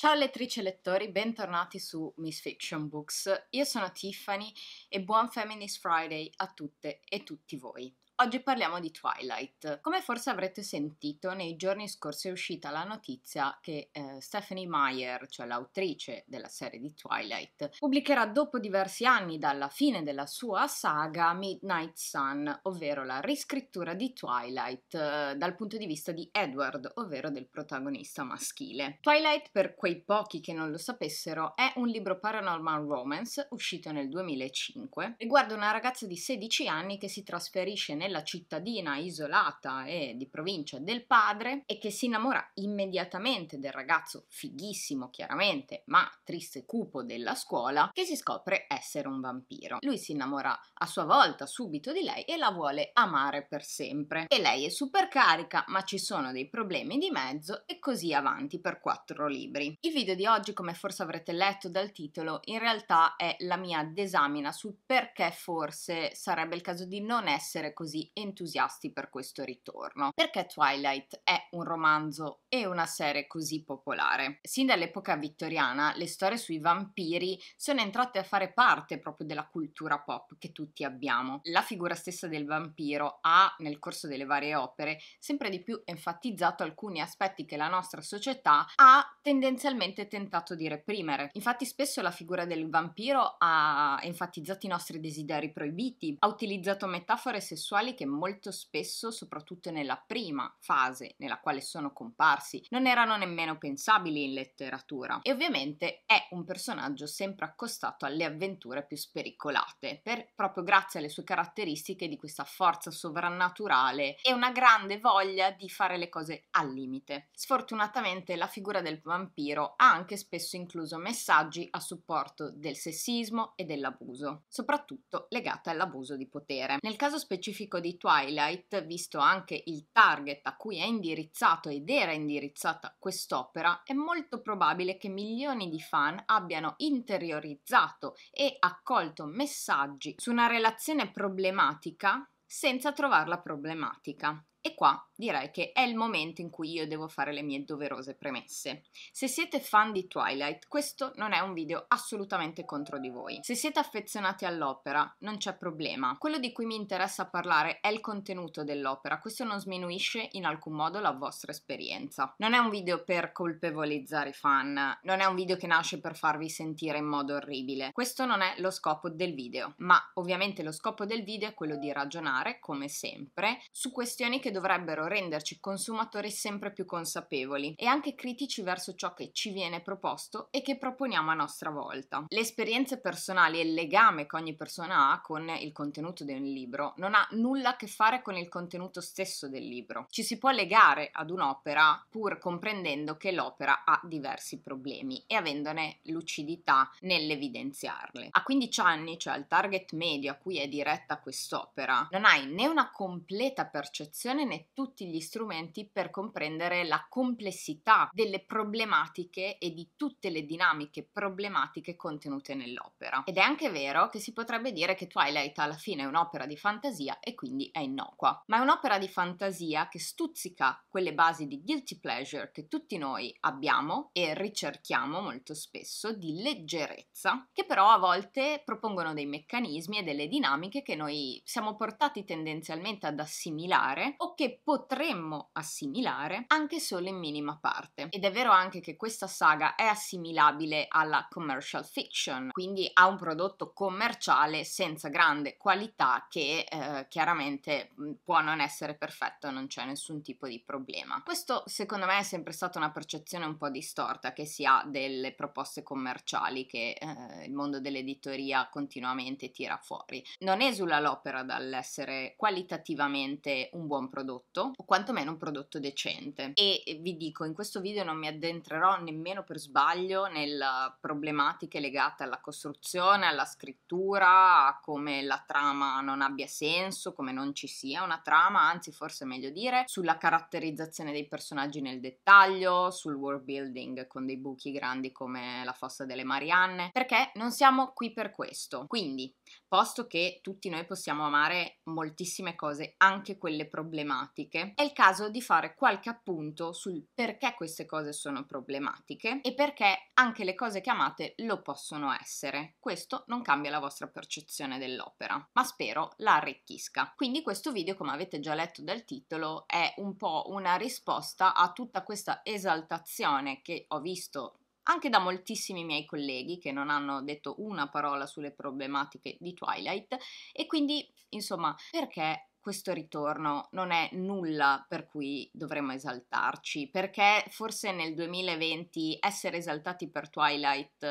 Ciao lettrici e lettori, bentornati su Miss Fiction Books. Io sono Tiffany e buon Feminist Friday a tutte e tutti voi. Oggi parliamo di Twilight. Come forse avrete sentito, nei giorni scorsi è uscita la notizia che eh, Stephanie Meyer, cioè l'autrice della serie di Twilight, pubblicherà dopo diversi anni dalla fine della sua saga Midnight Sun, ovvero la riscrittura di Twilight eh, dal punto di vista di Edward, ovvero del protagonista maschile. Twilight, per quei pochi che non lo sapessero, è un libro paranormal romance uscito nel 2005. Riguarda una ragazza di 16 anni che si trasferisce nel nella cittadina isolata e eh, di provincia del padre e che si innamora immediatamente del ragazzo fighissimo chiaramente, ma triste cupo della scuola, che si scopre essere un vampiro. Lui si innamora a sua volta subito di lei e la vuole amare per sempre. E lei è super carica, ma ci sono dei problemi di mezzo e così avanti per quattro libri. Il video di oggi, come forse avrete letto dal titolo, in realtà è la mia desamina sul perché forse sarebbe il caso di non essere così così entusiasti per questo ritorno. Perché Twilight è un romanzo e una serie così popolare? Sin dall'epoca vittoriana le storie sui vampiri sono entrate a fare parte proprio della cultura pop che tutti abbiamo. La figura stessa del vampiro ha, nel corso delle varie opere, sempre di più enfatizzato alcuni aspetti che la nostra società ha tendenzialmente tentato di reprimere. Infatti spesso la figura del vampiro ha enfatizzato i nostri desideri proibiti, ha utilizzato metafore sessuali sociali che molto spesso, soprattutto nella prima fase nella quale sono comparsi, non erano nemmeno pensabili in letteratura. E ovviamente è un personaggio sempre accostato alle avventure più spericolate, per, proprio grazie alle sue caratteristiche di questa forza sovrannaturale e una grande voglia di fare le cose al limite. Sfortunatamente la figura del vampiro ha anche spesso incluso messaggi a supporto del sessismo e dell'abuso, soprattutto legata all'abuso di potere. Nel caso specifico pubblico di Twilight, visto anche il target a cui è indirizzato ed era indirizzata quest'opera, è molto probabile che milioni di fan abbiano interiorizzato e accolto messaggi su una relazione problematica senza trovarla problematica. E qua direi che è il momento in cui io devo fare le mie doverose premesse. Se siete fan di Twilight, questo non è un video assolutamente contro di voi. Se siete affezionati all'opera, non c'è problema. Quello di cui mi interessa parlare è il contenuto dell'opera, questo non sminuisce in alcun modo la vostra esperienza. Non è un video per colpevolizzare i fan, non è un video che nasce per farvi sentire in modo orribile. Questo non è lo scopo del video, ma ovviamente lo scopo del video è quello di ragionare, come sempre, su questioni che che dovrebbero renderci consumatori sempre più consapevoli e anche critici verso ciò che ci viene proposto e che proponiamo a nostra volta. Le esperienze personali e il legame che ogni persona ha con il contenuto di un libro non ha nulla a che fare con il contenuto stesso del libro. Ci si può legare ad un'opera pur comprendendo che l'opera ha diversi problemi e avendone lucidità nell'evidenziarle. A 15 anni, cioè al target medio a cui è diretta quest'opera, non hai né una completa percezione disposizione né tutti gli strumenti per comprendere la complessità delle problematiche e di tutte le dinamiche problematiche contenute nell'opera. Ed è anche vero che si potrebbe dire che Twilight alla fine è un'opera di fantasia e quindi è innocua, ma è un'opera di fantasia che stuzzica quelle basi di guilty pleasure che tutti noi abbiamo e ricerchiamo molto spesso di leggerezza, che però a volte propongono dei meccanismi e delle dinamiche che noi siamo portati tendenzialmente ad assimilare o che potremmo assimilare anche solo in minima parte. Ed è vero anche che questa saga è assimilabile alla commercial fiction, quindi a un prodotto commerciale senza grande qualità che eh, chiaramente mm, può non essere perfetto, non c'è nessun tipo di problema. Questo secondo me è sempre stata una percezione un po' distorta che si ha delle proposte commerciali che eh, il mondo dell'editoria continuamente tira fuori. Non esula l'opera dall'essere qualitativamente un buon prodotto prodotto o quantomeno un prodotto decente. E vi dico, in questo video non mi addentrerò nemmeno per sbaglio nelle problematiche legate alla costruzione, alla scrittura, a come la trama non abbia senso, come non ci sia una trama, anzi forse è meglio dire, sulla caratterizzazione dei personaggi nel dettaglio, sul world building con dei buchi grandi come la fossa delle Marianne, perché non siamo qui per questo. Quindi posto che tutti noi possiamo amare moltissime cose, anche quelle problematiche, è il caso di fare qualche appunto sul perché queste cose sono problematiche e perché anche le cose che amate lo possono essere. Questo non cambia la vostra percezione dell'opera, ma spero la arricchisca. Quindi questo video, come avete già letto dal titolo, è un po' una risposta a tutta questa esaltazione che ho visto anche da moltissimi miei colleghi che non hanno detto una parola sulle problematiche di Twilight e quindi insomma perché questo ritorno non è nulla per cui dovremmo esaltarci, perché forse nel 2020 essere esaltati per Twilight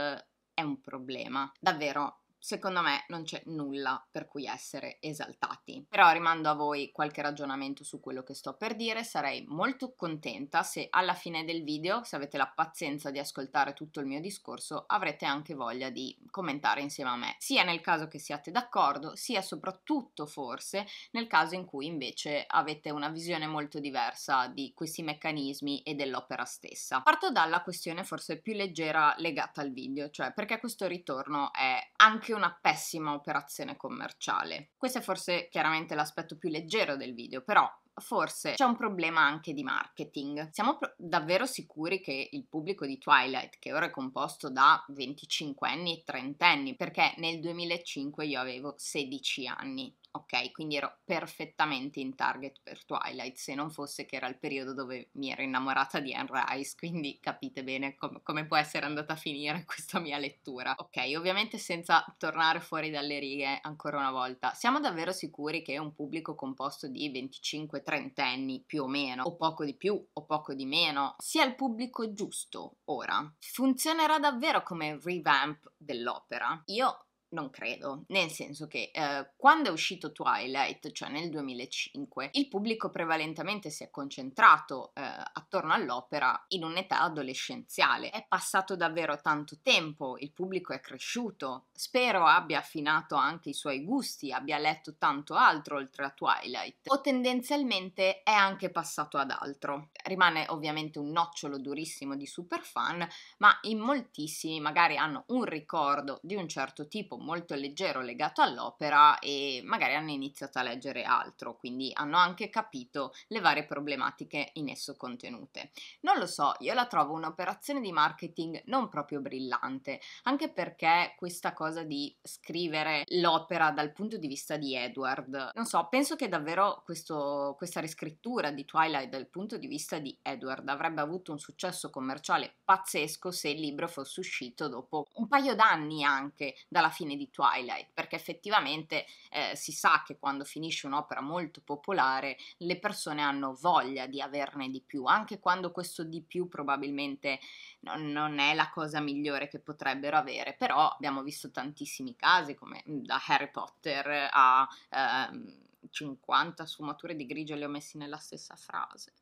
è un problema. Davvero, secondo me non c'è nulla per cui essere esaltati. Però rimando a voi qualche ragionamento su quello che sto per dire, sarei molto contenta se alla fine del video, se avete la pazienza di ascoltare tutto il mio discorso, avrete anche voglia di commentare insieme a me, sia nel caso che siate d'accordo, sia soprattutto forse nel caso in cui invece avete una visione molto diversa di questi meccanismi e dell'opera stessa. Parto dalla questione forse più leggera legata al video, cioè perché questo ritorno è anche anche una pessima operazione commerciale. Questo è forse chiaramente l'aspetto più leggero del video, però forse c'è un problema anche di marketing. Siamo pro- davvero sicuri che il pubblico di Twilight, che ora è composto da 25 anni e 30 anni, perché nel 2005 io avevo 16 anni, Ok, quindi ero perfettamente in target per Twilight, se non fosse che era il periodo dove mi ero innamorata di Anne Rice, quindi capite bene com- come può essere andata a finire questa mia lettura. Ok, ovviamente senza tornare fuori dalle righe ancora una volta, siamo davvero sicuri che un pubblico composto di 25-30 anni più o meno, o poco di più o poco di meno, sia il pubblico giusto ora? Funzionerà davvero come revamp dell'opera? Io non credo, nel senso che eh, quando è uscito Twilight, cioè nel 2005, il pubblico prevalentemente si è concentrato eh, attorno all'opera in un'età adolescenziale. È passato davvero tanto tempo, il pubblico è cresciuto, spero abbia affinato anche i suoi gusti, abbia letto tanto altro oltre a Twilight, o tendenzialmente è anche passato ad altro. Rimane ovviamente un nocciolo durissimo di superfan, ma in moltissimi magari hanno un ricordo di un certo tipo molto leggero legato all'opera e magari hanno iniziato a leggere altro, quindi hanno anche capito le varie problematiche in esso contenute. Non lo so, io la trovo un'operazione di marketing non proprio brillante, anche perché questa cosa di scrivere l'opera dal punto di vista di Edward, non so, penso che davvero questo, questa riscrittura di Twilight dal punto di vista di Edward avrebbe avuto un successo commerciale pazzesco se il libro fosse uscito dopo un paio d'anni anche dalla fine fine di Twilight, perché effettivamente eh, si sa che quando finisce un'opera molto popolare le persone hanno voglia di averne di più, anche quando questo di più probabilmente non, non è la cosa migliore che potrebbero avere, però abbiamo visto tantissimi casi come mm, da Harry Potter a... Ehm, 50 sfumature di grigio le ho messi nella stessa frase.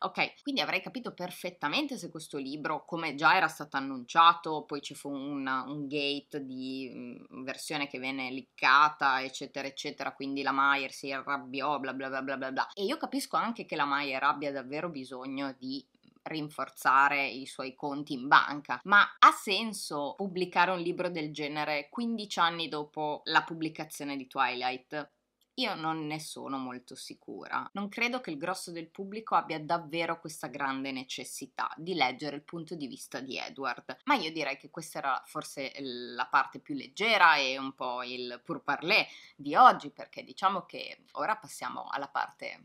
Ok, quindi avrei capito perfettamente se questo libro, come già era stato annunciato, poi ci fu un, un gate di mm, versione che venne liccata, eccetera, eccetera, quindi la Maier si arrabbiò, bla bla bla bla bla bla. E io capisco anche che la Maier abbia davvero bisogno di rinforzare i suoi conti in banca, ma ha senso pubblicare un libro del genere 15 anni dopo la pubblicazione di Twilight? Io non ne sono molto sicura. Non credo che il grosso del pubblico abbia davvero questa grande necessità di leggere il punto di vista di Edward, ma io direi che questa era forse eh, la parte più leggera e un po' il pur parler di oggi, perché diciamo che ora passiamo alla parte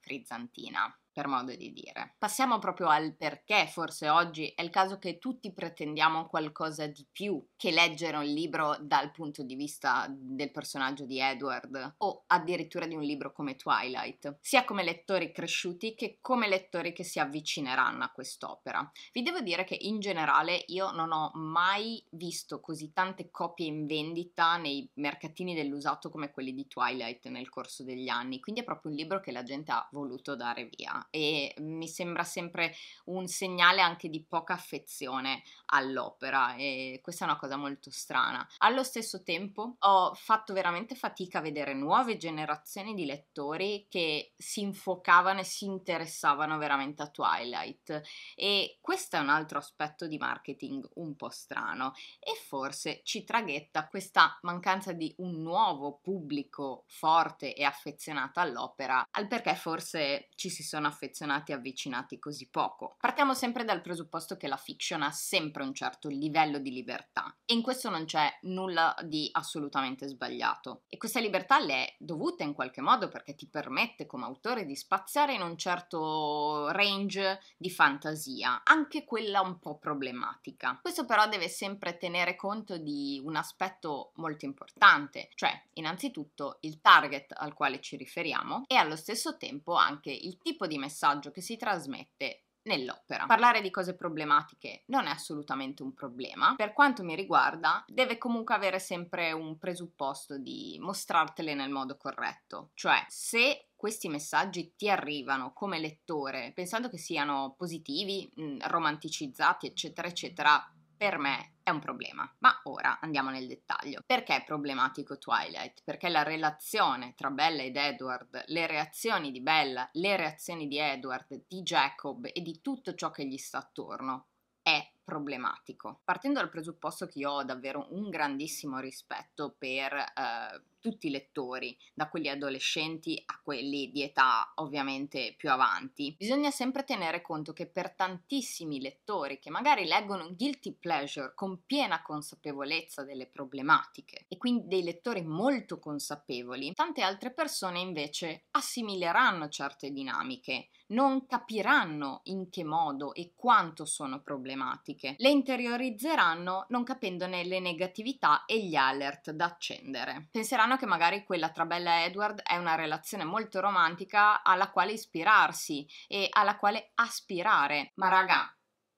frizzantina per modo di dire. Passiamo proprio al perché forse oggi è il caso che tutti pretendiamo qualcosa di più che leggere un libro dal punto di vista del personaggio di Edward o addirittura di un libro come Twilight, sia come lettori cresciuti che come lettori che si avvicineranno a quest'opera. Vi devo dire che in generale io non ho mai visto così tante copie in vendita nei mercatini dell'usato come quelli di Twilight nel corso degli anni, quindi è proprio un libro che la gente ha voluto dare via e mi sembra sempre un segnale anche di poca affezione all'opera e questa è una cosa molto strana. Allo stesso tempo ho fatto veramente fatica a vedere nuove generazioni di lettori che si infuocavano e si interessavano veramente a Twilight e questo è un altro aspetto di marketing un po' strano e forse ci traghetta questa mancanza di un nuovo pubblico forte e affezionato all'opera al perché forse ci si sono affezionati e avvicinati così poco. Partiamo sempre dal presupposto che la fiction ha sempre un certo livello di libertà e in questo non c'è nulla di assolutamente sbagliato. E questa libertà le è dovuta in qualche modo perché ti permette come autore di spaziare in un certo range di fantasia, anche quella un po' problematica. Questo però deve sempre tenere conto di un aspetto molto importante, cioè innanzitutto il target al quale ci riferiamo e allo stesso tempo anche il tipo di messaggio messaggio che si trasmette nell'opera. Parlare di cose problematiche non è assolutamente un problema. Per quanto mi riguarda, deve comunque avere sempre un presupposto di mostrartele nel modo corretto. Cioè, se questi messaggi ti arrivano come lettore, pensando che siano positivi, mm, romanticizzati, eccetera, eccetera, per me è un problema. Ma ora andiamo nel dettaglio. Perché è problematico Twilight? Perché la relazione tra Bella ed Edward, le reazioni di Bella, le reazioni di Edward, di Jacob e di tutto ciò che gli sta attorno è problematico. Partendo dal presupposto che io ho davvero un grandissimo rispetto per... Eh, tutti i lettori, da quelli adolescenti a quelli di età ovviamente più avanti. Bisogna sempre tenere conto che per tantissimi lettori che magari leggono guilty pleasure con piena consapevolezza delle problematiche e quindi dei lettori molto consapevoli, tante altre persone invece assimileranno certe dinamiche, non capiranno in che modo e quanto sono problematiche, le interiorizzeranno non capendone le negatività e gli alert da accendere. Penseranno meno che magari quella tra Bella e Edward è una relazione molto romantica alla quale ispirarsi e alla quale aspirare. Ma raga,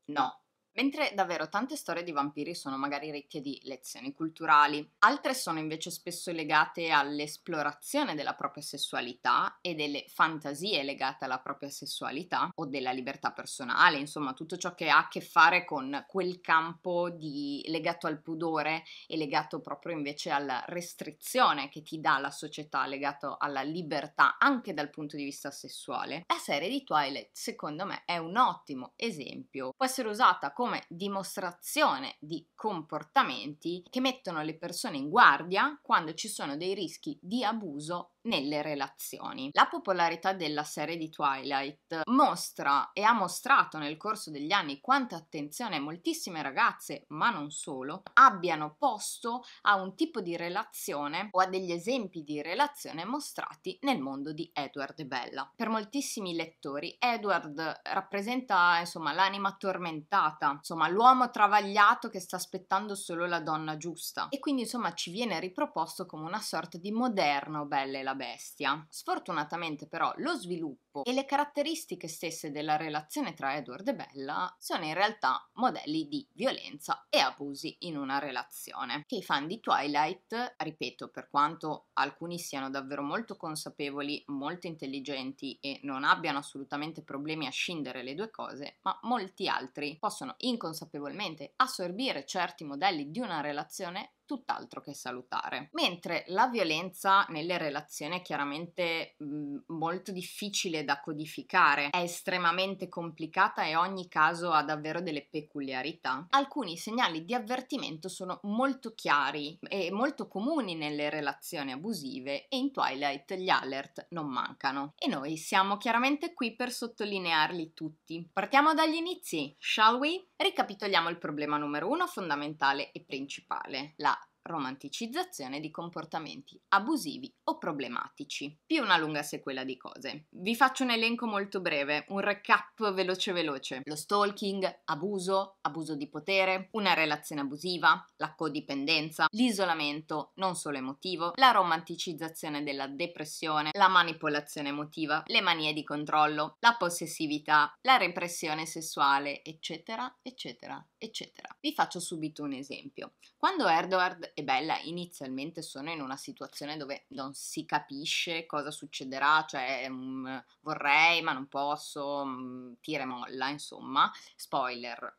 no, Mentre davvero tante storie di vampiri sono magari ricche di lezioni culturali, altre sono invece spesso legate all'esplorazione della propria sessualità e delle fantasie legate alla propria sessualità o della libertà personale, insomma tutto ciò che ha a che fare con quel campo di, legato al pudore e legato proprio invece alla restrizione che ti dà la società legato alla libertà anche dal punto di vista sessuale. La serie di Twilight secondo me è un ottimo esempio, può essere usata come come dimostrazione di comportamenti che mettono le persone in guardia quando ci sono dei rischi di abuso nelle relazioni. La popolarità della serie di Twilight mostra e ha mostrato nel corso degli anni quanta attenzione moltissime ragazze, ma non solo, abbiano posto a un tipo di relazione o a degli esempi di relazione mostrati nel mondo di Edward e Bella. Per moltissimi lettori Edward rappresenta insomma l'anima tormentata, insomma l'uomo travagliato che sta aspettando solo la donna giusta e quindi insomma ci viene riproposto come una sorta di moderno Bella e della bestia. Sfortunatamente però lo sviluppo e le caratteristiche stesse della relazione tra Edward e Bella sono in realtà modelli di violenza e abusi in una relazione, che i fan di Twilight, ripeto, per quanto alcuni siano davvero molto consapevoli, molto intelligenti e non abbiano assolutamente problemi a scindere le due cose, ma molti altri possono inconsapevolmente assorbire certi modelli di una relazione tutt'altro che salutare. Mentre la violenza nelle relazioni è chiaramente mh, mm, molto difficile da codificare, è estremamente complicata e ogni caso ha davvero delle peculiarità, alcuni segnali di avvertimento sono molto chiari e molto comuni nelle relazioni abusive e in Twilight gli alert non mancano. E noi siamo chiaramente qui per sottolinearli tutti. Partiamo dagli inizi, shall we? Ricapitoliamo il problema numero uno fondamentale e principale, la romanticizzazione di comportamenti abusivi o problematici, più una lunga sequela di cose. Vi faccio un elenco molto breve, un recap veloce veloce. Lo stalking, abuso, abuso di potere, una relazione abusiva, la codipendenza, l'isolamento non solo emotivo, la romanticizzazione della depressione, la manipolazione emotiva, le manie di controllo, la possessività, la repressione sessuale, eccetera, eccetera, eccetera. Vi faccio subito un esempio. Quando Edward e Bella inizialmente sono in una situazione dove non si capisce cosa succederà, cioè um, vorrei ma non posso, um, tira e molla, insomma, spoiler.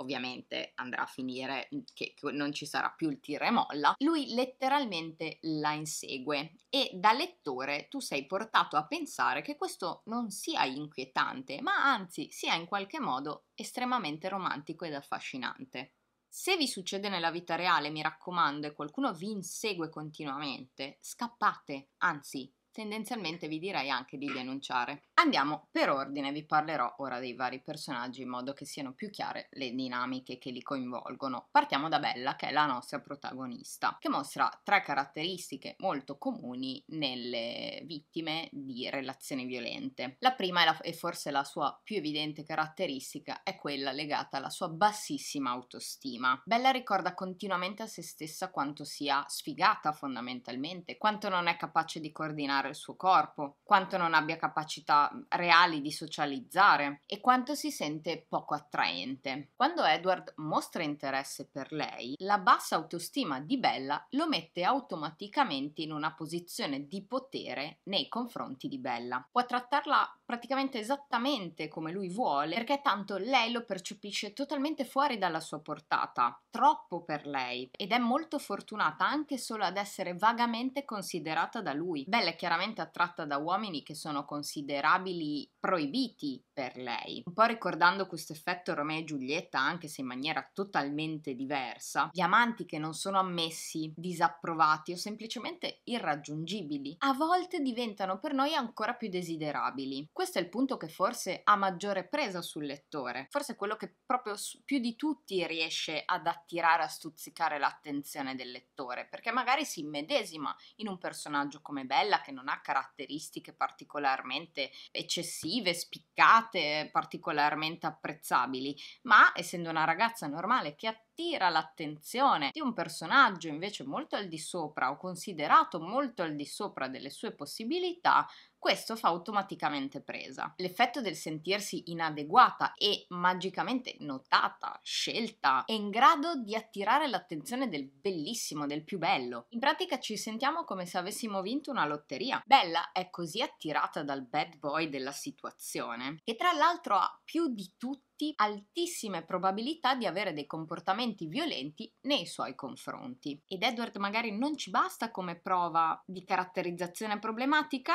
Ovviamente andrà a finire mhmm, che, che non ci sarà più il tira e molla. Lui letteralmente la insegue e da lettore tu sei portato a pensare che questo non sia inquietante, ma anzi sia in qualche modo estremamente romantico ed affascinante. Se vi succede nella vita reale, mi raccomando, e qualcuno vi insegue continuamente, scappate, anzi, tendenzialmente vi direi anche di denunciare. Andiamo per ordine, vi parlerò ora dei vari personaggi in modo che siano più chiare le dinamiche che li coinvolgono. Partiamo da Bella, che è la nostra protagonista, che mostra tre caratteristiche molto comuni nelle vittime di relazioni violente. La prima, e, la, e forse la sua più evidente caratteristica, è quella legata alla sua bassissima autostima. Bella ricorda continuamente a se stessa quanto sia sfigata fondamentalmente, quanto non è capace di coordinare il suo corpo, quanto non abbia capacità reali di socializzare e quanto si sente poco attraente. Quando Edward mostra interesse per lei, la bassa autostima di Bella lo mette automaticamente in una posizione di potere nei confronti di Bella. Può trattarla praticamente esattamente come lui vuole perché tanto lei lo percepisce totalmente fuori dalla sua portata, troppo per lei ed è molto fortunata anche solo ad essere vagamente considerata da lui. Bella è chiaramente attratta da uomini che sono considerabili family proibiti per lei. Un po' ricordando questo effetto Romeo e Giulietta, anche se in maniera totalmente diversa, gli amanti che non sono ammessi, disapprovati o semplicemente irraggiungibili, a volte diventano per noi ancora più desiderabili. Questo è il punto che forse ha maggiore presa sul lettore, forse quello che proprio più di tutti riesce ad attirare, a stuzzicare l'attenzione del lettore, perché magari si immedesima in un personaggio come Bella che non ha caratteristiche particolarmente eccessive, innovative, spiccate, particolarmente apprezzabili, ma essendo una ragazza normale che attende attira l'attenzione di un personaggio invece molto al di sopra o considerato molto al di sopra delle sue possibilità, questo fa automaticamente presa. L'effetto del sentirsi inadeguata e magicamente notata, scelta, è in grado di attirare l'attenzione del bellissimo, del più bello. In pratica ci sentiamo come se avessimo vinto una lotteria. Bella è così attirata dal bad boy della situazione, che tra l'altro ha più di tutti tutti altissime probabilità di avere dei comportamenti violenti nei suoi confronti. Ed Edward magari non ci basta come prova di caratterizzazione problematica,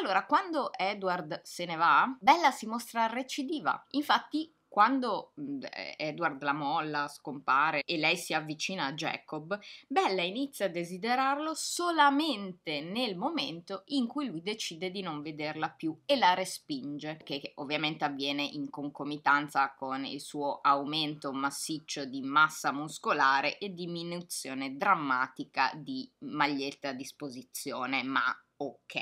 allora quando Edward se ne va, Bella si mostra recidiva. Infatti quando mhmm, eh, Edward la molla, scompare e lei si avvicina a Jacob, Bella inizia a desiderarlo solamente nel momento in cui lui decide di non vederla più e la respinge, che ovviamente avviene in concomitanza con il suo aumento massiccio di massa muscolare e diminuzione drammatica di maglietta a disposizione, ma ok.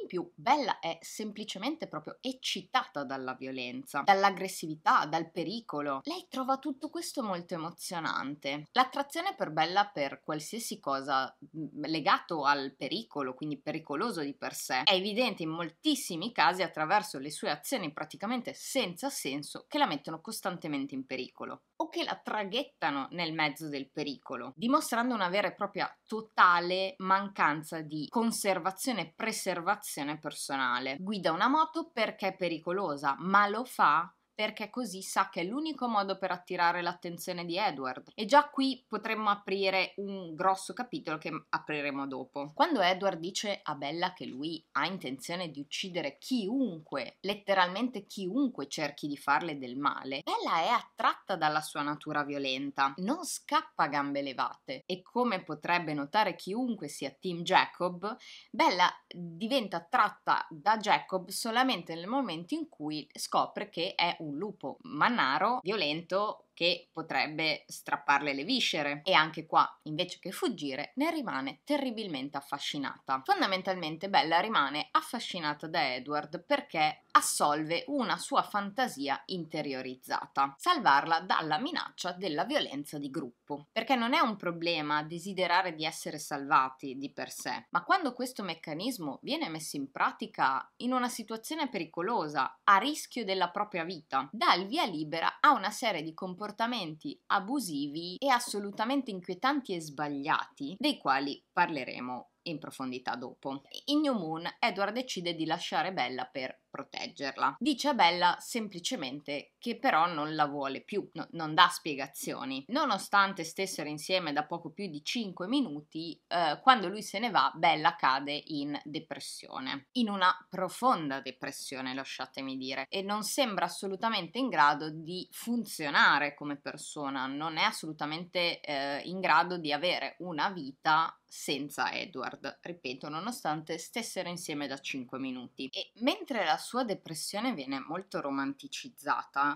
In più, Bella è semplicemente proprio eccitata dalla violenza, dall'aggressività, dal pericolo. Lei trova tutto questo molto emozionante. L'attrazione per Bella per qualsiasi cosa mm, legato al pericolo, quindi pericoloso di per sé, è evidente in moltissimi casi attraverso le sue azioni praticamente senza senso che la mettono costantemente in pericolo o che la traghettano nel mezzo del pericolo, dimostrando una vera e propria totale mancanza di conservazione e preservazione personale. Guida una moto perché è pericolosa, ma lo fa perché così sa che è l'unico modo per attirare l'attenzione di Edward. E già qui potremmo aprire un grosso capitolo che apriremo dopo. Quando Edward dice a Bella che lui ha intenzione di uccidere chiunque, letteralmente chiunque cerchi di farle del male, Bella è attratta dalla sua natura violenta, non scappa a gambe levate e come potrebbe notare chiunque sia Team Jacob, Bella diventa attratta da Jacob solamente nel momento in cui scopre che è un un lupo mannaro violento che potrebbe strapparle le viscere e anche qua, invece che fuggire, ne rimane terribilmente affascinata. Fondamentalmente Bella rimane affascinata da Edward perché assolve una sua fantasia interiorizzata, salvarla dalla minaccia della violenza di gruppo, perché non è un problema desiderare di essere salvati di per sé, ma quando questo meccanismo viene messo in pratica in una situazione pericolosa, a rischio della propria vita, dà il via libera a una serie di comportamenti comportamenti abusivi e assolutamente inquietanti e sbagliati, dei quali parleremo in profondità dopo. In New Moon Edward decide di lasciare Bella per proteggerla. Dice a Bella semplicemente che però non la vuole più, no, non dà spiegazioni. Nonostante stessero insieme da poco più di 5 minuti, eh, quando lui se ne va, Bella cade in depressione, in una profonda depressione, lasciatemi dire, e non sembra assolutamente in grado di funzionare come persona, non è assolutamente eh, in grado di avere una vita senza Edward, ripeto, nonostante stessero insieme da 5 minuti. E mentre la sua depressione viene molto romanticizzata,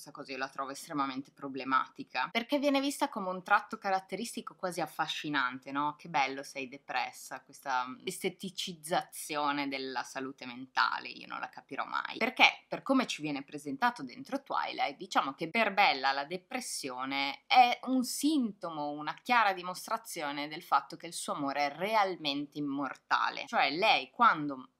questa cosa io la trovo estremamente problematica, perché viene vista come un tratto caratteristico quasi affascinante, no? Che bello sei depressa, questa mm, esteticizzazione della salute mentale, io non la capirò mai. Perché per come ci viene presentato dentro Twilight, diciamo che per Bella la depressione è un sintomo, una chiara dimostrazione del fatto che il suo amore è realmente immortale, cioè lei quando mm,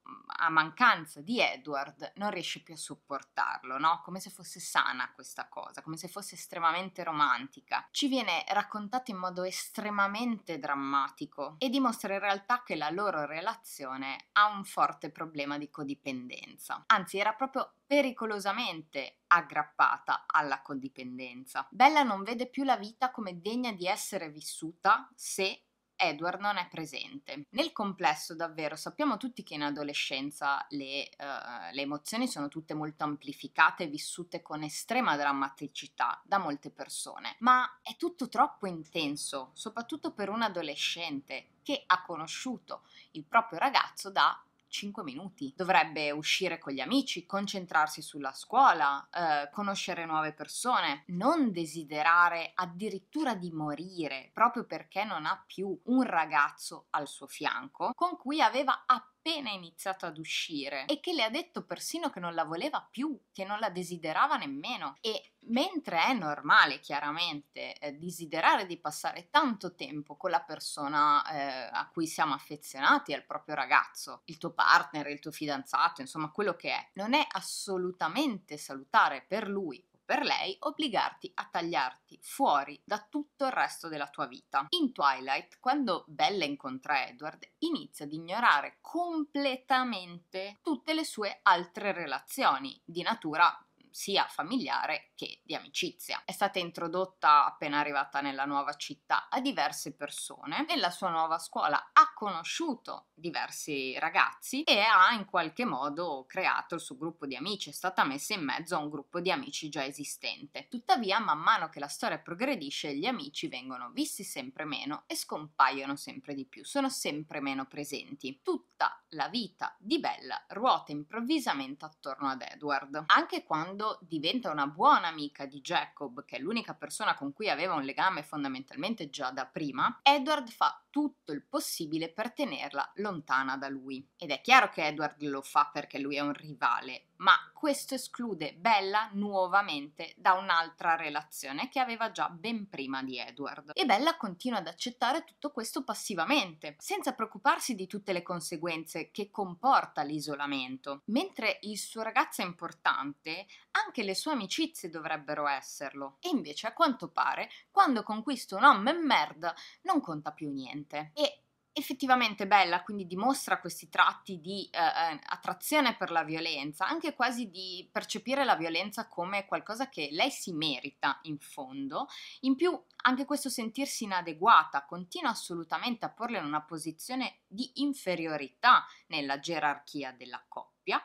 a mancanza di Edward non riesce più a sopportarlo, no? Come se fosse sana questa cosa, come se fosse estremamente romantica. Ci viene raccontata in modo estremamente drammatico e dimostra in realtà che la loro relazione ha un forte problema di codipendenza. Anzi, era proprio pericolosamente aggrappata alla codipendenza. Bella non vede più la vita come degna di essere vissuta se Edward non è presente. Nel complesso, davvero, sappiamo tutti che in adolescenza le, uh, le emozioni sono tutte molto amplificate e vissute con estrema drammaticità da molte persone, ma è tutto troppo intenso, soprattutto per un adolescente che ha conosciuto il proprio ragazzo da 5 minuti. Dovrebbe uscire con gli amici, concentrarsi sulla scuola, eh, conoscere nuove persone, non desiderare addirittura di morire proprio perché non ha più un ragazzo al suo fianco con cui aveva appena appena iniziato ad uscire e che le ha detto persino che non la voleva più, che non la desiderava nemmeno. E mentre è normale chiaramente eh, desiderare di passare tanto tempo con la persona eh, a cui siamo affezionati, al proprio ragazzo, il tuo partner, il tuo fidanzato, insomma quello che è, non è assolutamente salutare per lui per lei obbligarti a tagliarti fuori da tutto il resto della tua vita. In Twilight, quando Bella incontra Edward, inizia ad ignorare completamente tutte le sue altre relazioni di natura sia familiare che di amicizia. È stata introdotta appena arrivata nella nuova città a diverse persone, nella sua nuova scuola ha conosciuto diversi ragazzi e ha in qualche modo creato il suo gruppo di amici, è stata messa in mezzo a un gruppo di amici già esistente. Tuttavia, man mano che la storia progredisce, gli amici vengono visti sempre meno e scompaiono sempre di più, sono sempre meno presenti. Tutta la vita di Bella ruota improvvisamente attorno ad Edward. Anche quando diventa una buona amica di Jacob, che è l'unica persona con cui aveva un legame fondamentalmente già da prima, Edward fa tutto il possibile per tenerla lontana da lui. Ed è chiaro che Edward lo fa perché lui è un rivale, ma questo esclude Bella nuovamente da un'altra relazione che aveva già ben prima di Edward. E Bella continua ad accettare tutto questo passivamente, senza preoccuparsi di tutte le conseguenze che comporta l'isolamento, mentre il suo ragazzo è importante anche le sue amicizie dovrebbero esserlo. E invece, a quanto pare, quando conquista un uomo e merda, non conta più niente. E effettivamente bella, quindi dimostra questi tratti di eh, eh, attrazione per la violenza, anche quasi di percepire la violenza come qualcosa che lei si merita in fondo. In più, anche questo sentirsi inadeguata continua assolutamente a porle in una posizione di inferiorità nella gerarchia della coppia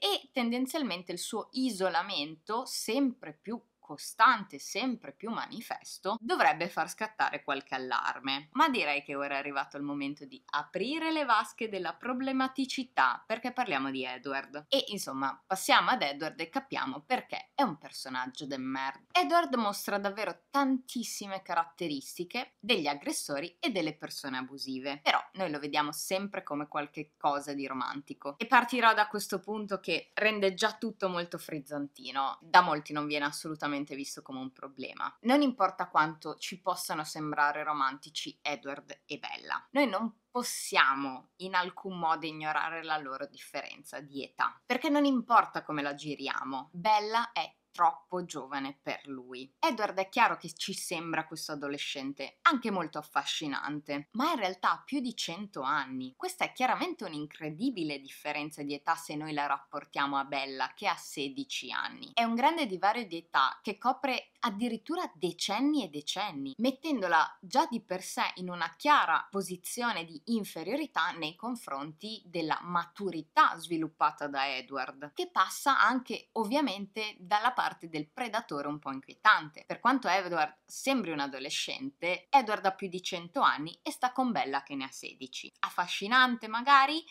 e tendenzialmente il suo isolamento sempre più costante, sempre più manifesto, dovrebbe far scattare qualche allarme. Ma direi che ora è arrivato il momento di aprire le vasche della problematicità, perché parliamo di Edward. E insomma, passiamo ad Edward e capiamo perché è un personaggio del merda. Edward mostra davvero tantissime caratteristiche degli aggressori e delle persone abusive, però noi lo vediamo sempre come qualche cosa di romantico. E partirò da questo punto che rende già tutto molto frizzantino. Da molti non viene assolutamente solitamente visto come un problema. Non importa quanto ci possano sembrare romantici Edward e Bella, noi non possiamo in alcun modo ignorare la loro differenza di età, perché non importa come la giriamo, Bella è troppo giovane per lui. Edward è chiaro che ci sembra questo adolescente anche molto affascinante, ma in realtà ha più di 100 anni. Questa è chiaramente un'incredibile differenza di età se noi la rapportiamo a Bella, che ha 16 anni. È un grande divario di età che copre addirittura decenni e decenni, mettendola già di per sé in una chiara posizione di inferiorità nei confronti della maturità sviluppata da Edward, che passa anche ovviamente dalla parte del predatore un po' inquietante. Per quanto Edward sembri un adolescente, Edward ha più di 100 anni e sta con Bella che ne ha 16. Affascinante magari,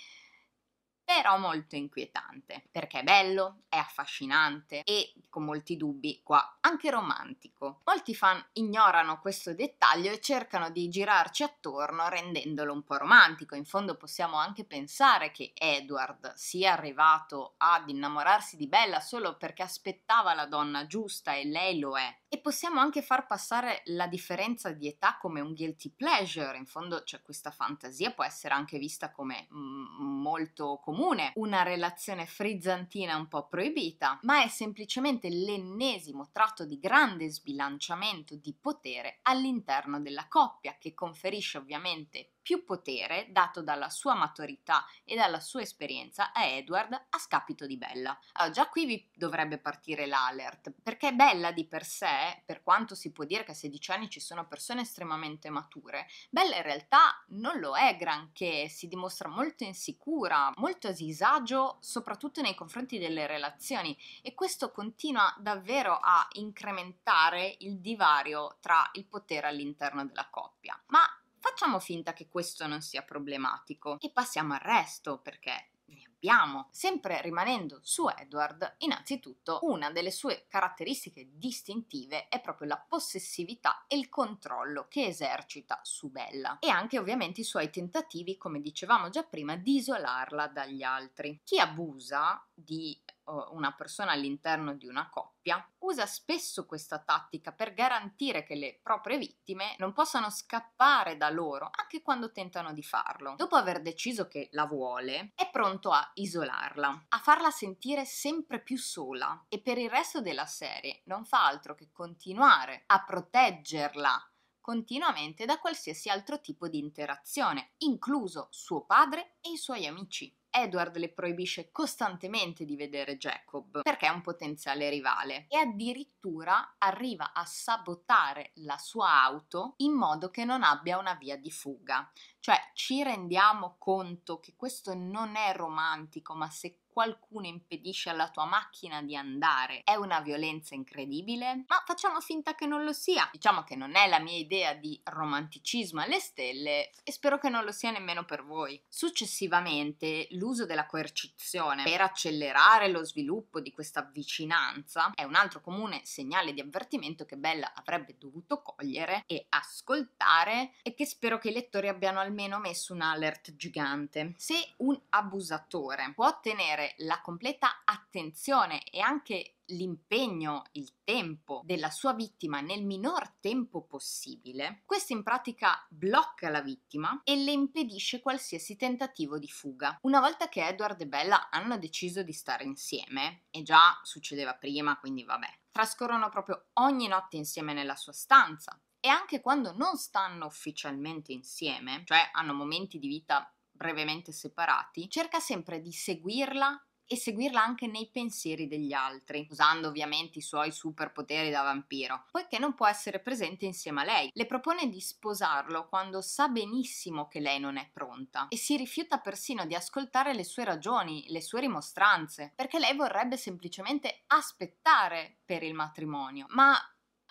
però molto inquietante, perché è bello, è affascinante e, con molti dubbi qua, anche romantico. Molti fan ignorano questo dettaglio e cercano di girarci attorno rendendolo un po' romantico. In fondo possiamo anche pensare che Edward sia arrivato ad innamorarsi di Bella solo perché aspettava la donna giusta e lei lo è. E possiamo anche far passare la differenza di età come un guilty pleasure, in fondo c'è cioè, questa fantasia, può essere anche vista come m- mm, molto comune comune, una relazione frizzantina un po' proibita, ma è semplicemente l'ennesimo tratto di grande sbilanciamento di potere all'interno della coppia, che conferisce ovviamente più potere dato dalla sua maturità e dalla sua esperienza a Edward a scapito di Bella. Allora, già qui vi dovrebbe partire l'alert, perché Bella di per sé, per quanto si può dire che a 16 anni ci sono persone estremamente mature, Bella in realtà non lo è granché, si dimostra molto insicura, molto a disagio, soprattutto nei confronti delle relazioni e questo continua davvero a incrementare il divario tra il potere all'interno della coppia. Ma Facciamo finta che questo non sia problematico e passiamo al resto perché ne abbiamo. Sempre rimanendo su Edward, innanzitutto una delle sue caratteristiche distintive è proprio la possessività e il controllo che esercita su Bella e anche ovviamente i suoi tentativi, come dicevamo già prima, di isolarla dagli altri. Chi abusa di eh, una persona all'interno di una coppia, usa spesso questa tattica per garantire che le proprie vittime non possano scappare da loro anche quando tentano di farlo. Dopo aver deciso che la vuole, è pronto a isolarla, a farla sentire sempre più sola e per il resto della serie non fa altro che continuare a proteggerla continuamente da qualsiasi altro tipo di interazione, incluso suo padre e i suoi amici. Edward le proibisce costantemente di vedere Jacob perché è un potenziale rivale e addirittura arriva a sabotare la sua auto in modo che non abbia una via di fuga. Cioè ci rendiamo conto che questo non è romantico ma se qualcuno impedisce alla tua macchina di andare è una violenza incredibile? Ma facciamo finta che non lo sia. Diciamo che non è la mia idea di romanticismo alle stelle e spero che non lo sia nemmeno per voi. Successivamente, l'uso della coercizione per accelerare lo sviluppo di questa vicinanza è un altro comune segnale di avvertimento che Bella avrebbe dovuto cogliere e ascoltare e che spero che i lettori abbiano almeno messo un alert gigante. Se un abusatore può ottenere richiedere la completa attenzione e anche l'impegno, il tempo della sua vittima nel minor tempo possibile, questo in pratica blocca la vittima e le impedisce qualsiasi tentativo di fuga. Una volta che Edward e Bella hanno deciso di stare insieme, e già succedeva prima, quindi vabbè, trascorrono proprio ogni notte insieme nella sua stanza, e anche quando non stanno ufficialmente insieme, cioè hanno momenti di vita brevemente separati, cerca sempre di seguirla e seguirla anche nei pensieri degli altri, usando ovviamente i suoi superpoteri da vampiro, poiché non può essere presente insieme a lei. Le propone di sposarlo quando sa benissimo che lei non è pronta e si rifiuta persino di ascoltare le sue ragioni, le sue rimostranze, perché lei vorrebbe semplicemente aspettare per il matrimonio, ma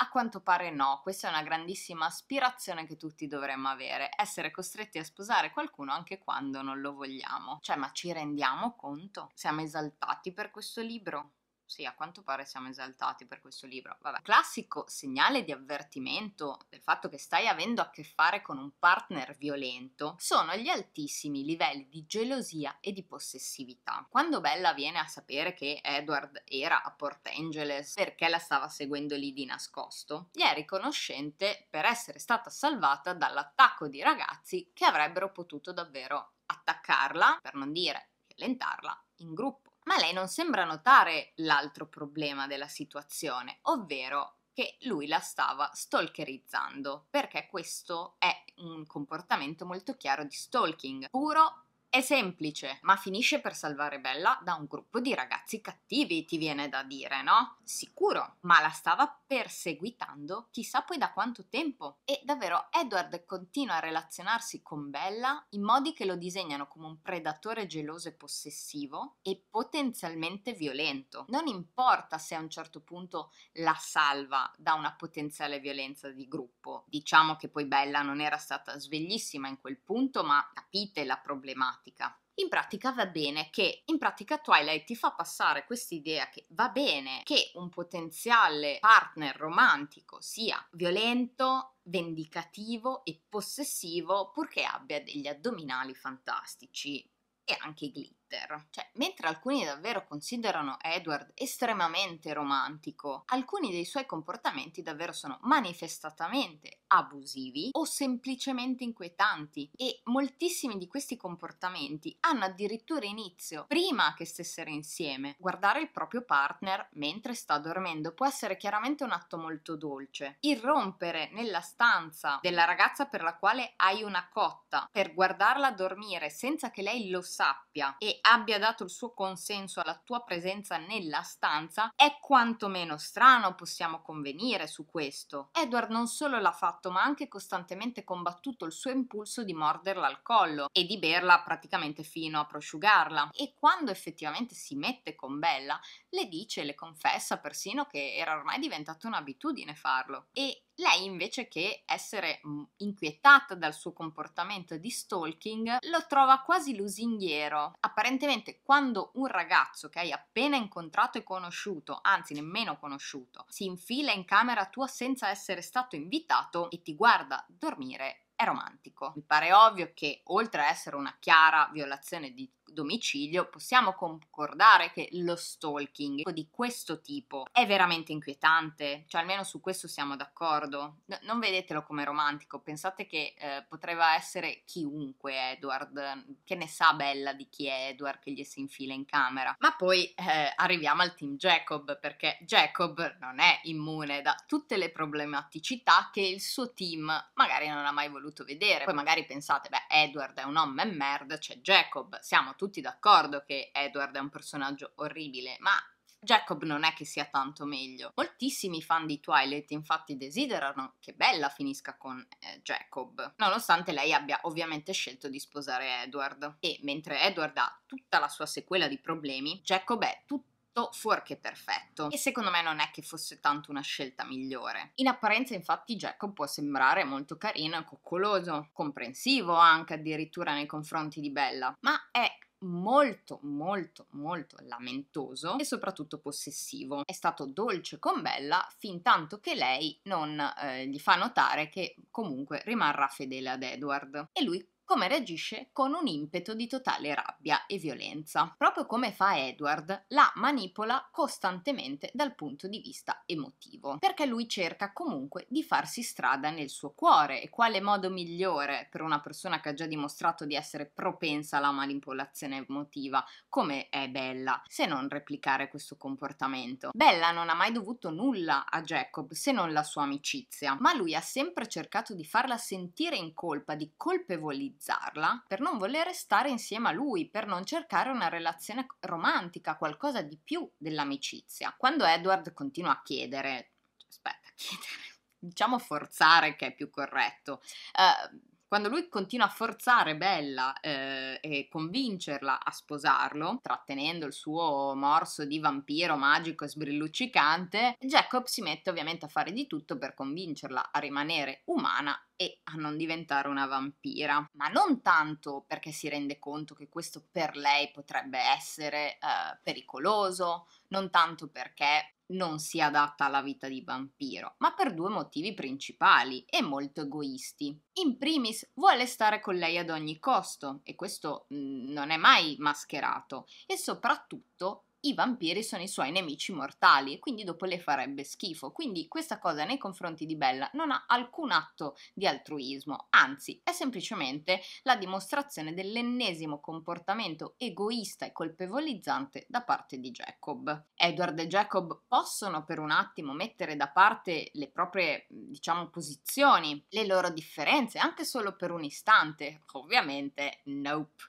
a quanto pare no, questa è una grandissima aspirazione che tutti dovremmo avere, essere costretti a sposare qualcuno anche quando non lo vogliamo. Cioè, ma ci rendiamo conto? Siamo esaltati per questo libro? Sì, a quanto pare siamo esaltati per questo libro. Vabbè. Classico segnale di avvertimento del fatto che stai avendo a che fare con un partner violento sono gli altissimi livelli di gelosia e di possessività. Quando Bella viene a sapere che Edward era a Port Angeles perché la stava seguendo lì di nascosto, gli è riconoscente per essere stata salvata dall'attacco di ragazzi che avrebbero potuto davvero attaccarla, per non dire violentarla, in gruppo ma lei non sembra notare l'altro problema della situazione, ovvero che lui la stava stalkerizzando, perché questo è un comportamento molto chiaro di stalking, puro è semplice, ma finisce per salvare Bella da un gruppo di ragazzi cattivi, ti viene da dire, no? Sicuro, ma la stava perseguitando chissà poi da quanto tempo. E davvero Edward continua a relazionarsi con Bella in modi che lo disegnano come un predatore geloso e possessivo e potenzialmente violento. Non importa se a un certo punto la salva da una potenziale violenza di gruppo. Diciamo che poi Bella non era stata sveglissima in quel punto, ma capite la problematica pratica? In pratica va bene che, in pratica Twilight ti fa passare questa idea che va bene che un potenziale partner romantico sia violento, vendicativo e possessivo purché abbia degli addominali fantastici e anche glitter terra. Cioè, mentre alcuni davvero considerano Edward estremamente romantico, alcuni dei suoi comportamenti davvero sono manifestatamente abusivi o semplicemente inquietanti e moltissimi di questi comportamenti hanno addirittura inizio prima che stessero insieme. Guardare il proprio partner mentre sta dormendo può essere chiaramente un atto molto dolce. Irrompere nella stanza della ragazza per la quale hai una cotta per guardarla dormire senza che lei lo sappia e abbia dato il suo consenso alla tua presenza nella stanza è quantomeno strano, possiamo convenire su questo. Edward non solo l'ha fatto, ma ha anche costantemente combattuto il suo impulso di morderla al collo e di berla praticamente fino a prosciugarla. E quando effettivamente si mette con Bella, le dice, le confessa persino che era ormai diventata un'abitudine farlo. E lei invece che essere mm, inquietata dal suo comportamento di stalking, lo trova quasi lusinghiero. Apparentemente quando un ragazzo che hai appena incontrato e conosciuto, anzi nemmeno conosciuto, si infila in camera tua senza essere stato invitato e ti guarda dormire, è romantico. Mi pare ovvio che oltre a essere una chiara violazione di domicilio, possiamo concordare che lo stalking di questo tipo è veramente inquietante, cioè almeno su questo siamo d'accordo. No, non vedetelo come romantico, pensate che eh, potrebbe essere chiunque Edward, che ne sa bella di chi è Edward che gli si infila in camera. Ma poi eh, arriviamo al team Jacob, perché Jacob non è immune da tutte le problematicità che il suo team magari non ha mai voluto vedere. Poi magari pensate, beh, Edward è un uomo e merda, c'è cioè Jacob, siamo tutti tutti d'accordo che Edward è un personaggio orribile, ma Jacob non è che sia tanto meglio. Moltissimi fan di Twilight infatti desiderano che Bella finisca con eh, Jacob, nonostante lei abbia ovviamente scelto di sposare Edward. E mentre Edward ha tutta la sua sequela di problemi, Jacob è tutto fuorché perfetto e secondo me non è che fosse tanto una scelta migliore. In apparenza infatti Jacob può sembrare molto carino e coccoloso, comprensivo anche addirittura nei confronti di Bella, ma è molto molto molto lamentoso e soprattutto possessivo. È stato dolce con Bella fin tanto che lei non eh, gli fa notare che comunque rimarrà fedele ad Edward e lui come reagisce con un impeto di totale rabbia e violenza. Proprio come fa Edward, la manipola costantemente dal punto di vista emotivo, perché lui cerca comunque di farsi strada nel suo cuore e quale modo migliore per una persona che ha già dimostrato di essere propensa alla manipolazione emotiva, come è Bella, se non replicare questo comportamento. Bella non ha mai dovuto nulla a Jacob se non la sua amicizia, ma lui ha sempre cercato di farla sentire in colpa, di colpevolizzare utilizzarla per non voler stare insieme a lui, per non cercare una relazione romantica, qualcosa di più dell'amicizia. Quando Edward continua a chiedere, cioè, aspetta, chiedere, diciamo forzare che è più corretto, eh, quando lui continua a forzare Bella eh, e convincerla a sposarlo, trattenendo il suo morso di vampiro magico e sbrilluccicante, Jacob si mette ovviamente a fare di tutto per convincerla a rimanere umana e a non diventare una vampira, ma non tanto perché si rende conto che questo per lei potrebbe essere eh, pericoloso, non tanto perché non si adatta alla vita di vampiro, ma per due motivi principali e molto egoisti. In primis, vuole stare con lei ad ogni costo, e questo mm, non è mai mascherato, e soprattutto i vampiri sono i suoi nemici mortali e quindi dopo le farebbe schifo. Quindi questa cosa nei confronti di Bella non ha alcun atto di altruismo, anzi è semplicemente la dimostrazione dell'ennesimo comportamento egoista e colpevolizzante da parte di Jacob. Edward e Jacob possono per un attimo mettere da parte le proprie, diciamo, posizioni, le loro differenze, anche solo per un istante. Ovviamente, nope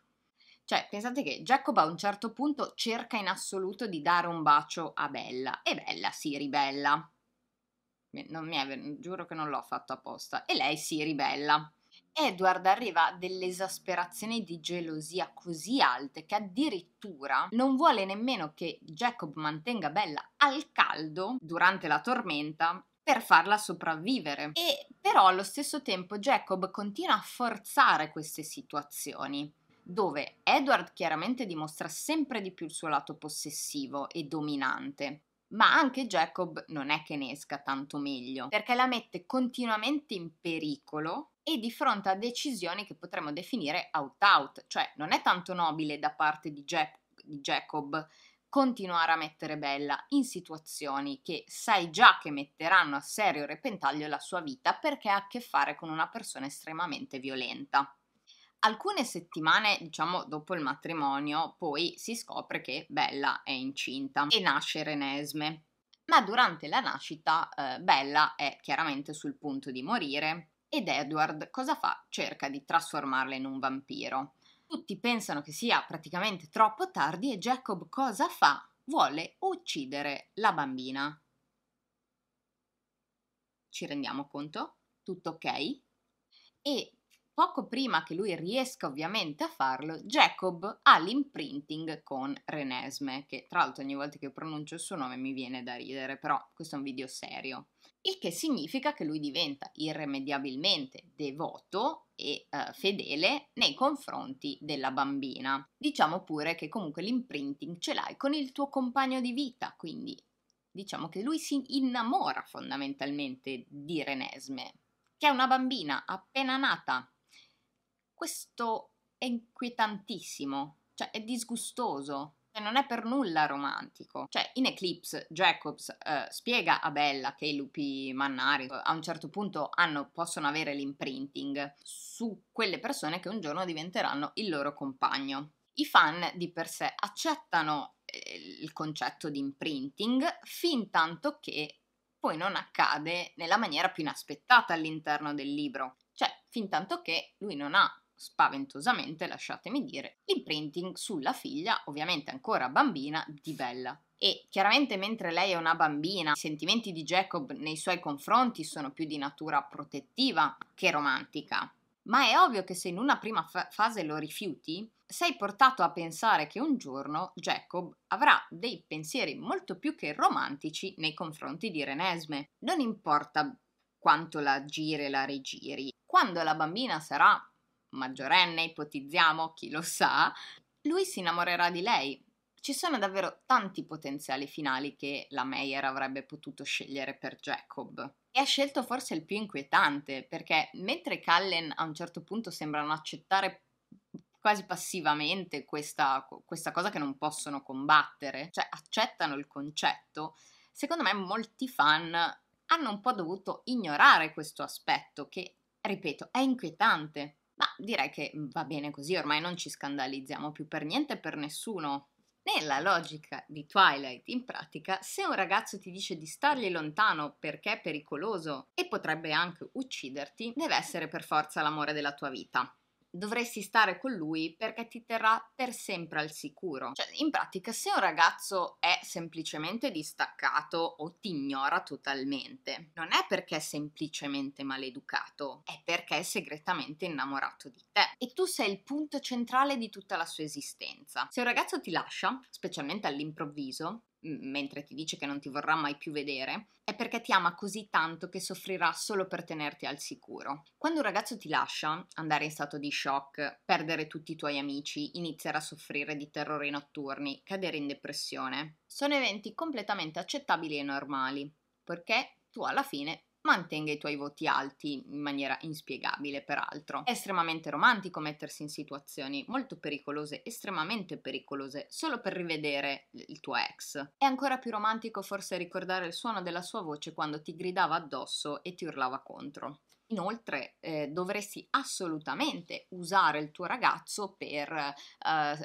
cioè, pensate che Jacob a un certo punto cerca in assoluto di dare un bacio a Bella e Bella si ribella. Non mi è, giuro che non l'ho fatto apposta. E lei si ribella. Edward arriva a delle esasperazioni di gelosia così alte che addirittura non vuole nemmeno che Jacob mantenga Bella al caldo durante la tormenta per farla sopravvivere. E però allo stesso tempo Jacob continua a forzare queste situazioni dove Edward chiaramente dimostra sempre di più il suo lato possessivo e dominante. Ma anche Jacob non è che ne esca tanto meglio, perché la mette continuamente in pericolo e di fronte a decisioni che potremmo definire out-out, cioè non è tanto nobile da parte di, Jack, di Jacob continuare a mettere Bella in situazioni che sai già che metteranno a serio repentaglio la sua vita perché ha a che fare con una persona estremamente violenta. Alcune settimane, diciamo, dopo il matrimonio, poi si scopre che Bella è incinta e nasce Renesme. Ma durante la nascita eh, Bella è chiaramente sul punto di morire ed Edward cosa fa? Cerca di trasformarla in un vampiro. Tutti pensano che sia praticamente troppo tardi e Jacob cosa fa? Vuole uccidere la bambina. Ci rendiamo conto? Tutto ok? E Poco prima che lui riesca ovviamente a farlo, Jacob ha l'imprinting con Renesme, che tra l'altro ogni volta che pronuncio il suo nome mi viene da ridere, però questo è un video serio. Il che significa che lui diventa irrimediabilmente devoto e eh, fedele nei confronti della bambina. Diciamo pure che comunque l'imprinting ce l'hai con il tuo compagno di vita, quindi diciamo che lui si innamora fondamentalmente di Renesme, che è una bambina appena nata questo è inquietantissimo, cioè è disgustoso. E cioè non è per nulla romantico. Cioè, in Eclipse, Jacobs eh, spiega a Bella che i lupi mannari eh, a un certo punto hanno, possono avere l'imprinting su quelle persone che un giorno diventeranno il loro compagno. I fan di per sé accettano eh, il concetto di imprinting fin tanto che poi non accade nella maniera più inaspettata all'interno del libro. Cioè, fin tanto che lui non ha spaventosamente, lasciatemi dire, l'imprinting sulla figlia, ovviamente ancora bambina, di Bella. E chiaramente mentre lei è una bambina, i sentimenti di Jacob nei suoi confronti sono più di natura protettiva che romantica. Ma è ovvio che se in una prima fa- fase lo rifiuti, sei portato a pensare che un giorno Jacob avrà dei pensieri molto più che romantici nei confronti di Renesme. Non importa quanto la giri e la rigiri, quando la bambina sarà maggiorenne, ipotizziamo, chi lo sa, lui si innamorerà di lei. Ci sono davvero tanti potenziali finali che la Meyer avrebbe potuto scegliere per Jacob. E ha scelto forse il più inquietante, perché mentre Cullen a un certo punto sembrano accettare quasi passivamente questa, questa cosa che non possono combattere, cioè accettano il concetto, secondo me molti fan hanno un po' dovuto ignorare questo aspetto che, ripeto, è inquietante direi che va bene così, ormai non ci scandalizziamo più per niente e per nessuno. Nella logica di Twilight, in pratica, se un ragazzo ti dice di stargli lontano perché è pericoloso e potrebbe anche ucciderti, deve essere per forza l'amore della tua vita dovresti stare con lui perché ti terrà per sempre al sicuro. Cioè, in pratica, se un ragazzo è semplicemente distaccato o ti ignora totalmente, non è perché è semplicemente maleducato, è perché è segretamente innamorato di te e tu sei il punto centrale di tutta la sua esistenza. Se un ragazzo ti lascia, specialmente all'improvviso, mentre ti dice che non ti vorrà mai più vedere, è perché ti ama così tanto che soffrirà solo per tenerti al sicuro. Quando un ragazzo ti lascia, andare in stato di shock, perdere tutti i tuoi amici, iniziare a soffrire di terrori notturni, cadere in depressione, sono eventi completamente accettabili e normali, perché tu alla fine mantenga i tuoi voti alti in maniera inspiegabile, peraltro. È estremamente romantico mettersi in situazioni molto pericolose, estremamente pericolose, solo per rivedere il tuo ex. È ancora più romantico forse ricordare il suono della sua voce quando ti gridava addosso e ti urlava contro. Inoltre eh, dovresti assolutamente usare il tuo ragazzo per eh,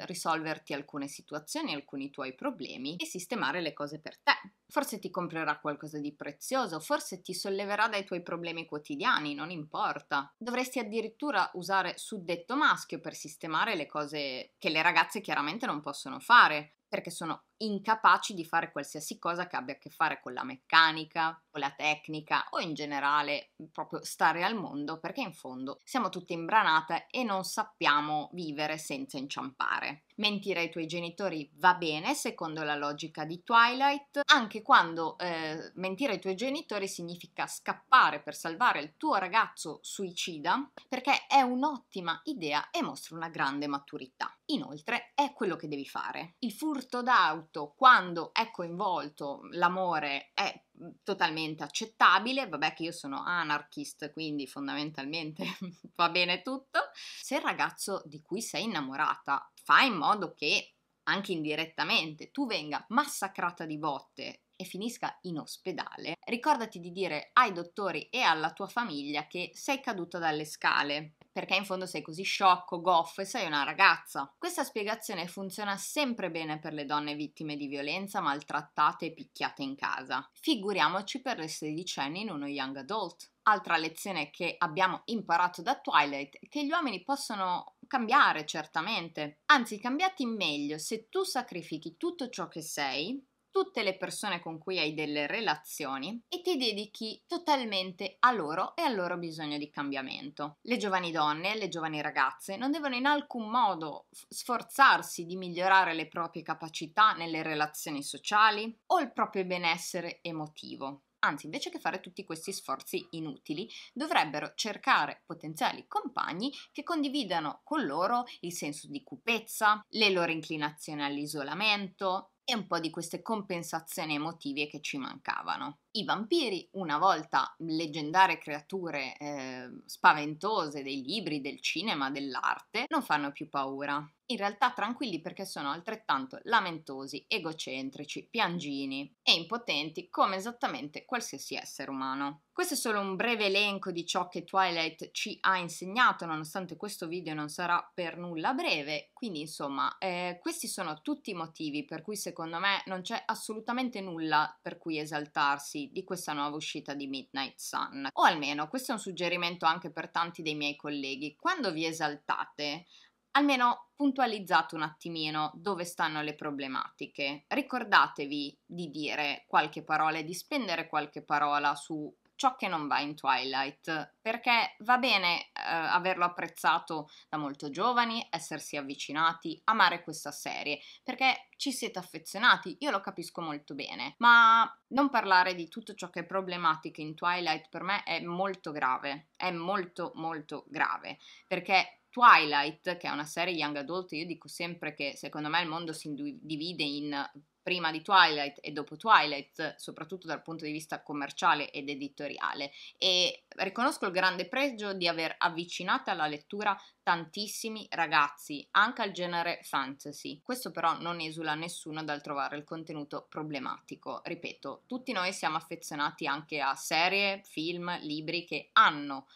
risolverti alcune situazioni, alcuni tuoi problemi e sistemare le cose per te. Forse ti comprerà qualcosa di prezioso, forse ti solleverà dai tuoi problemi quotidiani, non importa. Dovresti addirittura usare suddetto maschio per sistemare le cose che le ragazze chiaramente non possono fare, perché sono incapaci di fare qualsiasi cosa che abbia a che fare con la meccanica, con la tecnica o in generale mhmm, proprio stare al mondo perché in fondo siamo tutte imbranate e non sappiamo vivere senza inciampare. Mentire ai tuoi genitori va bene secondo la logica di Twilight, anche quando eh, mentire ai tuoi genitori significa scappare per salvare il tuo ragazzo suicida, perché è un'ottima idea e mostra una grande maturità. Inoltre è quello che devi fare. Il furto d'auto quanto quando è coinvolto l'amore è mm, totalmente accettabile, vabbè che io sono anarchist, quindi fondamentalmente va bene tutto. Se il ragazzo di cui sei innamorata fa in modo che anche indirettamente tu venga massacrata di botte e finisca in ospedale, ricordati di dire ai dottori e alla tua famiglia che sei caduta dalle scale perché in fondo sei così sciocco, goffo e sei una ragazza. Questa spiegazione funziona sempre bene per le donne vittime di violenza, maltrattate e picchiate in casa. Figuriamoci per le sedicenni in uno young adult. Altra lezione che abbiamo imparato da Twilight è che gli uomini possono cambiare certamente, anzi cambiati meglio se tu sacrifichi tutto ciò che sei tutte le persone con cui hai delle relazioni e ti dedichi totalmente a loro e al loro bisogno di cambiamento. Le giovani donne, e le giovani ragazze non devono in alcun modo sforzarsi di migliorare le proprie capacità nelle relazioni sociali o il proprio benessere emotivo. Anzi, invece che fare tutti questi sforzi inutili, dovrebbero cercare potenziali compagni che condividano con loro il senso di cupezza, le loro inclinazioni all'isolamento, e un po' di queste compensazioni emotive che ci mancavano. I vampiri, una volta leggendarie creature eh, spaventose dei libri, del cinema, dell'arte, non fanno più paura in realtà tranquilli perché sono altrettanto lamentosi, egocentrici, piangini e impotenti come esattamente qualsiasi essere umano. Questo è solo un breve elenco di ciò che Twilight ci ha insegnato, nonostante questo video non sarà per nulla breve, quindi insomma eh, questi sono tutti i motivi per cui secondo me non c'è assolutamente nulla per cui esaltarsi di questa nuova uscita di Midnight Sun, o almeno questo è un suggerimento anche per tanti dei miei colleghi, quando vi esaltate almeno puntualizzate un attimino dove stanno le problematiche. Ricordatevi di dire qualche parola e di spendere qualche parola su ciò che non va in Twilight, perché va bene eh, averlo apprezzato da molto giovani, essersi avvicinati, amare questa serie, perché ci siete affezionati, io lo capisco molto bene, ma non parlare di tutto ciò che è problematico in Twilight per me è molto grave, è molto molto grave, perché Twilight, che è una serie young adult, io dico sempre che secondo me il mondo si divide in prima di Twilight e dopo Twilight, soprattutto dal punto di vista commerciale ed editoriale. E riconosco il grande pregio di aver avvicinato alla lettura tantissimi ragazzi, anche al genere fantasy. Questo però non esula nessuno dal trovare il contenuto problematico. Ripeto, tutti noi siamo affezionati anche a serie, film, libri che hanno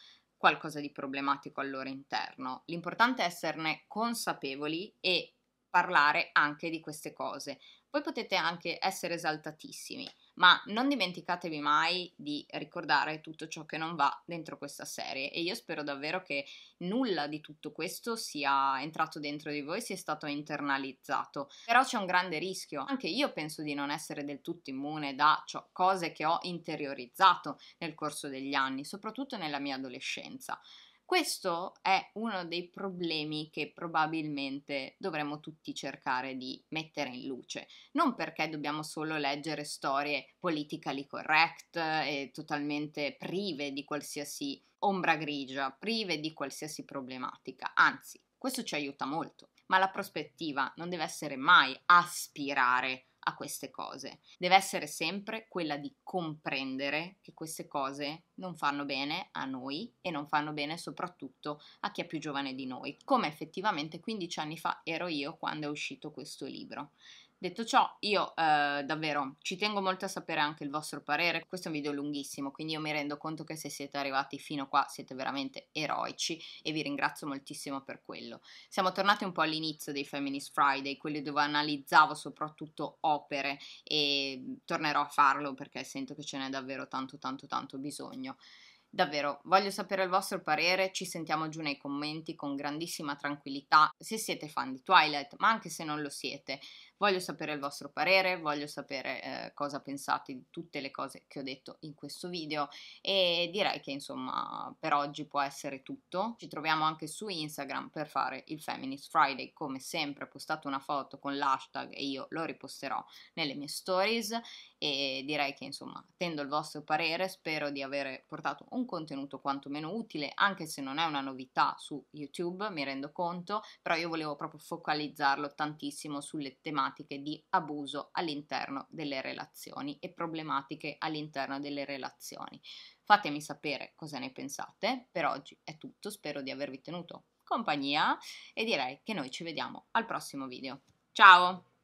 qualcosa di problematico al loro interno. L'importante è esserne consapevoli e parlare anche di queste cose. Voi potete anche essere esaltatissimi, ma non dimenticatevi mai di ricordare tutto ciò che non va dentro questa serie e io spero davvero che nulla di tutto questo sia entrato dentro di voi, sia stato internalizzato, però c'è un grande rischio, anche io penso di non essere del tutto immune da ciò, cose che ho interiorizzato nel corso degli anni, soprattutto nella mia adolescenza. Questo è uno dei problemi che probabilmente dovremmo tutti cercare di mettere in luce, non perché dobbiamo solo leggere storie politically correct e totalmente prive di qualsiasi ombra grigia, prive di qualsiasi problematica, anzi, questo ci aiuta molto, ma la prospettiva non deve essere mai aspirare a queste cose. Deve essere sempre quella di comprendere che queste cose non fanno bene a noi e non fanno bene soprattutto a chi è più giovane di noi, come effettivamente 15 anni fa ero io quando è uscito questo libro. Detto ciò, io eh, davvero ci tengo molto a sapere anche il vostro parere. Questo è un video lunghissimo, quindi io mi rendo conto che se siete arrivati fino qua siete veramente eroici e vi ringrazio moltissimo per quello. Siamo tornati un po' all'inizio dei Feminist Friday, quelli dove analizzavo soprattutto opere e tornerò a farlo perché sento che ce n'è davvero tanto tanto tanto bisogno. Davvero, voglio sapere il vostro parere, ci sentiamo giù nei commenti con grandissima tranquillità. Se siete fan di Twilight, ma anche se non lo siete, Voglio sapere il vostro parere, voglio sapere eh, cosa pensate di tutte le cose che ho detto in questo video e direi che insomma per oggi può essere tutto. Ci troviamo anche su Instagram per fare il Feminist Friday, come sempre ho postato una foto con l'hashtag e io lo riposterò nelle mie stories e direi che insomma attendo il vostro parere, spero di avere portato un contenuto quantomeno utile, anche se non è una novità su YouTube, mi rendo conto, però io volevo proprio focalizzarlo tantissimo sulle tematiche problematiche di abuso all'interno delle relazioni e problematiche all'interno delle relazioni. Fatemi sapere cosa ne pensate, per oggi è tutto, spero di avervi tenuto compagnia e direi che noi ci vediamo al prossimo video. Ciao!